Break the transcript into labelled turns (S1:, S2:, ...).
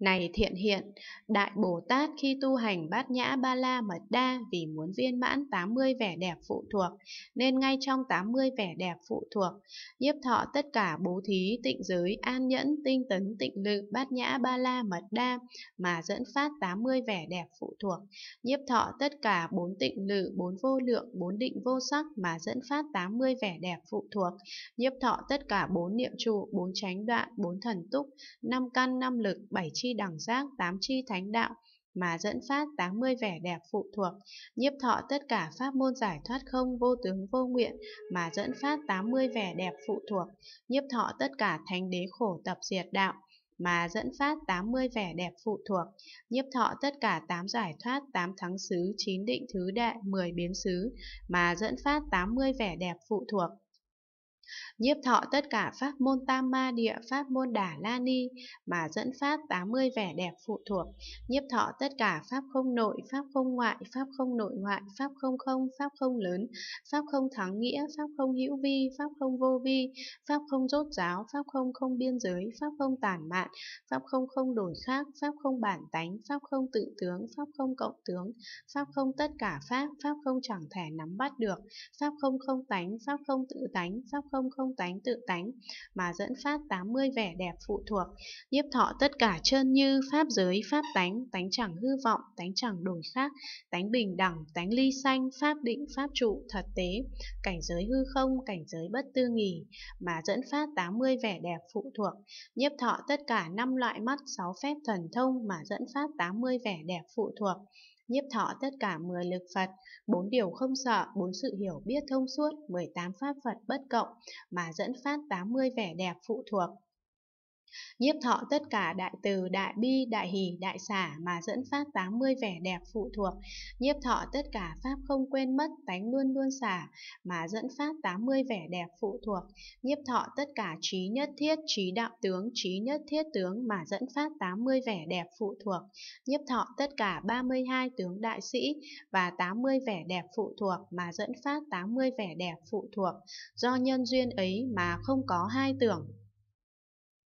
S1: Này thiện hiện, Đại Bồ Tát khi tu hành bát nhã ba la mật đa vì muốn viên mãn 80 vẻ đẹp phụ thuộc, nên ngay trong 80 vẻ đẹp phụ thuộc, nhiếp thọ tất cả bố thí, tịnh giới, an nhẫn, tinh tấn, tịnh lự, bát nhã ba la mật đa mà dẫn phát 80 vẻ đẹp phụ thuộc. Nhiếp thọ tất cả bốn tịnh lự, bốn vô lượng, bốn định vô sắc mà dẫn phát 80 vẻ đẹp phụ thuộc. Nhiếp thọ tất cả bốn niệm trụ, bốn chánh đoạn, bốn thần túc, năm căn, năm lực, bảy chi chi đẳng giác, tám chi thánh đạo, mà dẫn phát 80 vẻ đẹp phụ thuộc, nhiếp thọ tất cả pháp môn giải thoát không vô tướng vô nguyện mà dẫn phát 80 vẻ đẹp phụ thuộc, nhiếp thọ tất cả thánh đế khổ tập diệt đạo mà dẫn phát 80 vẻ đẹp phụ thuộc, nhiếp thọ tất cả 8 giải thoát, 8 thắng xứ, 9 định thứ đệ 10 biến xứ mà dẫn phát 80 vẻ đẹp phụ thuộc nhiếp thọ tất cả pháp môn tam ma địa pháp môn đà la ni mà dẫn phát 80 vẻ đẹp phụ thuộc nhiếp thọ tất cả pháp không nội pháp không ngoại pháp không nội ngoại pháp không không pháp không lớn pháp không thắng nghĩa pháp không hữu vi pháp không vô vi pháp không rốt ráo pháp không không biên giới pháp không tản mạn pháp không không đổi khác pháp không bản tánh pháp không tự tướng pháp không cộng tướng pháp không tất cả pháp pháp không chẳng thể nắm bắt được pháp không không tánh pháp không tự tánh pháp không không không tánh tự tánh mà dẫn phát 80 vẻ đẹp phụ thuộc, nhiếp thọ tất cả trơn như pháp giới pháp tánh, tánh chẳng hư vọng, tánh chẳng đổi khác, tánh bình đẳng, tánh ly sanh, pháp định, pháp trụ, thật tế, cảnh giới hư không, cảnh giới bất tư nghỉ, mà dẫn phát 80 vẻ đẹp phụ thuộc, nhiếp thọ tất cả năm loại mắt, sáu phép thần thông mà dẫn phát 80 vẻ đẹp phụ thuộc nhiếp thọ tất cả 10 lực Phật, bốn điều không sợ, bốn sự hiểu biết thông suốt, 18 pháp Phật bất cộng, mà dẫn phát 80 vẻ đẹp phụ thuộc. Nhiếp thọ tất cả đại từ, đại bi, đại hỷ, đại xả mà dẫn phát 80 vẻ đẹp phụ thuộc. Nhiếp thọ tất cả pháp không quên mất, tánh luôn luôn xả mà dẫn phát 80 vẻ đẹp phụ thuộc. Nhiếp thọ tất cả trí nhất thiết, trí đạo tướng, trí nhất thiết tướng mà dẫn phát 80 vẻ đẹp phụ thuộc. Nhiếp thọ tất cả 32 tướng đại sĩ và 80 vẻ đẹp phụ thuộc mà dẫn phát 80 vẻ đẹp phụ thuộc. Do nhân duyên ấy mà không có hai tưởng